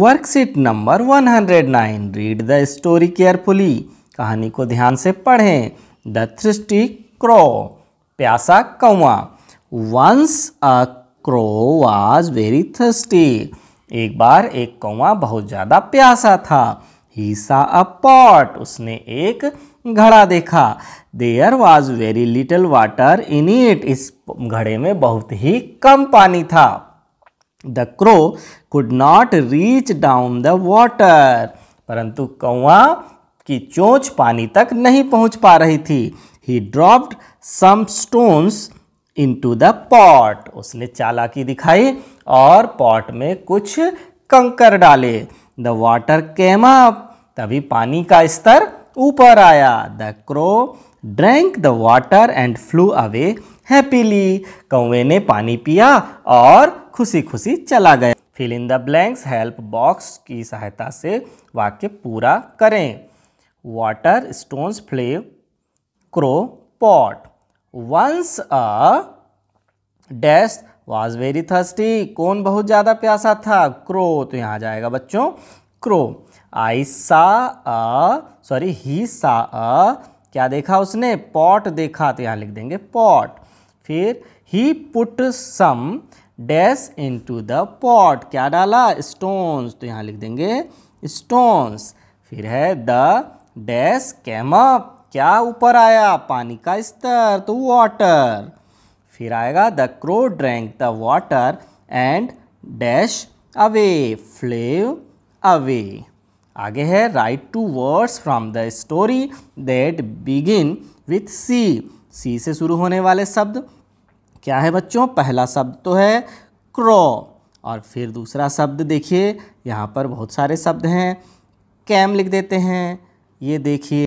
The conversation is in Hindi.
Worksheet number 109 read the story carefully कहानी को ध्यान से पढ़ें द थ्रिस्टी क्रो प्यासा कौआ once a crow was very thirsty एक बार एक कौआ बहुत ज़्यादा प्यासा था हीसा अ पॉट उसने एक घड़ा देखा there was very little water in it इस घड़े में बहुत ही कम पानी था the crow could not reach down the water. परंतु कौआ की चोंच पानी तक नहीं पहुंच पा रही थी ही dropped some stones into the pot उसने चालाकी दिखाई और पॉट में कुछ कंकर डाले द water came up. तभी पानी का स्तर ऊपर आया the crow drank the water and flew away happily कौवे ने पानी पिया और खुशी खुशी चला गया fill in the blanks help box की सहायता से वाक्य पूरा करें water stones flew crow pot once a dash was very thirsty कौन बहुत ज़्यादा प्यासा था क्रो तो यहाँ जाएगा बच्चों क्रो आई सा अ सॉरी ही सा अ क्या देखा उसने पॉट देखा तो यहाँ लिख देंगे पॉट फिर ही put some dash into the pot क्या डाला स्टोन्स तो यहाँ लिख देंगे स्टोन्स फिर है द डैश कैम अप क्या ऊपर आया पानी का स्तर तो वाटर फिर आएगा the crow drank the water and dash away flew away आगे है write two words from the story that begin with C C से शुरू होने वाले शब्द क्या है बच्चों पहला शब्द तो है क्रॉ और फिर दूसरा शब्द देखिए यहाँ पर बहुत सारे शब्द हैं कैम लिख देते हैं ये देखिए